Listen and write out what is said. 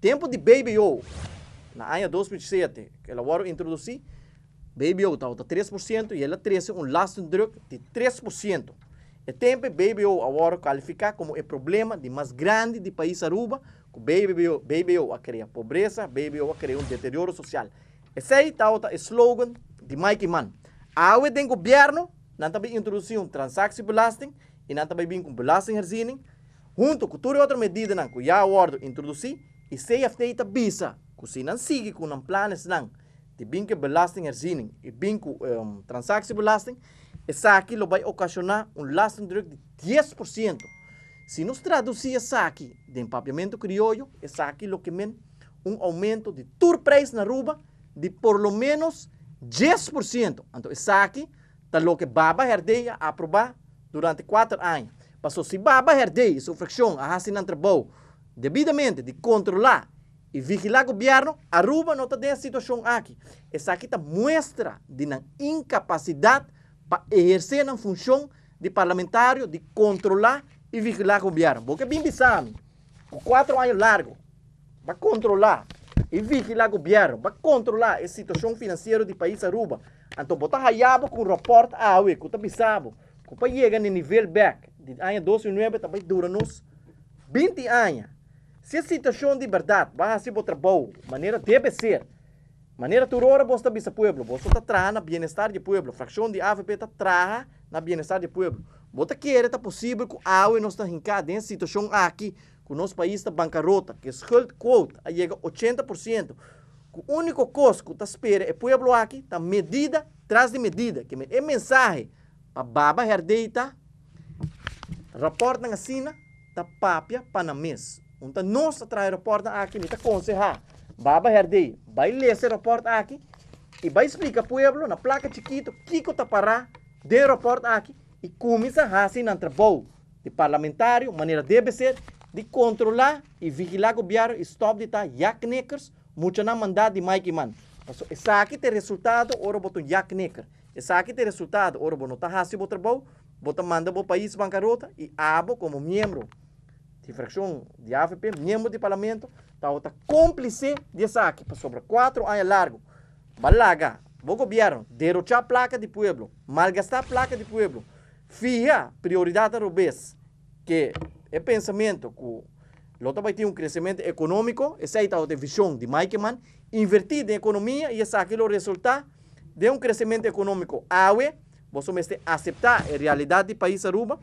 Tempo de Baby O. Na Ano 2007, que la war introducí, Baby O estaba 3% e ela 13 um last drug de 3%. É tempo Baby O agora califica como o problema de mais grande do país Aruba, com Baby O, Baby O a criar pobreza, Baby O a criar um deterioro social. Esse aí está o slogan de Mike Mann. Agora UE tem governo, não também introduziu um transaction blasting e não também vem com belasting herziening, junto com toda outra medida que já o ordo introduzi, Isaiah se bisa kusinan sige kung ng planes lang. Tibing ka belasting herziening. Ibing ko um, transaksi belasting. Esa aqui lo vai ocasionar um lasting direct de 10%. Se nos traduzir essa aqui de empapiamento criollo, essa aqui lo que men um aumento de tour price na ruba de por lo menos 10%. Então, essa aqui tá lo que baba herdeia aprovar durante 4 anos. mas se baba herdeia, sua fracção, a racinan trabalho, devidamente de controlar e vigilar o governo, Aruba não está nessa situação aqui. Essa aqui está mostra de uma incapacidade para exercer a função de parlamentário, de controlar e vigilar o governo. Porque é bem bizarro, por quatro anos largo, para controlar e vigilar o governo, para controlar a situação financeira do país Aruba. Então, botar raiado com o reporte AUE, ah, que está bizarro, que para chegar no nível back de ano 2009, também dura nos 20 anos. Se a situação de verdade vai ser outra boa, maneira deve ser, maneira turora você está bisa pueblo, você está trazendo na bem-estar de pueblo, fração de AVP está trazendo na bem-estar de pueblo. Você tá quer, está possível que a UE não está rincada em situação aqui, que o nosso país está bancarrota, que a schuld quota chega a 80%. O único custo que está esperando é o pueblo aqui, está medida atrás de medida, que é mensagem para baba herdeita, reportam assim, está pápia para na mesa. Unta nós atrai aeroporto aqui, nita aconselha. Baba herdei, vai ler esse aeroporto aqui e vai explicar para o pueblo na placa chiquito, Kiko Tapará, de aeroporto aqui e começa a assim na trabalho de parlamentário, maneira deve ser de controlar e vigilar o governo e stop de tá yaknekers, muito na mandado de Mike Man. Então, essa aqui tem resultado, ora botam yakneker. Essa aqui tem resultado, ora botam tá hasi botar bom, botar manda o país bancarrota e abo como membro se fração de AFP, membro de parlamento, está outra cúmplice de saque, sobre quatro anos largo. Balaga, o governo, derrochar a placa de pueblo, malgastar a placa de pueblo, fia prioridade a rubês, que é pensamento que Lota vai ter um crescimento econômico, essa é a visão de Maikeman, invertir em economia e essa aqui é o resultado de um crescimento econômico. Aue, você tem aceitar a realidade do país Aruba,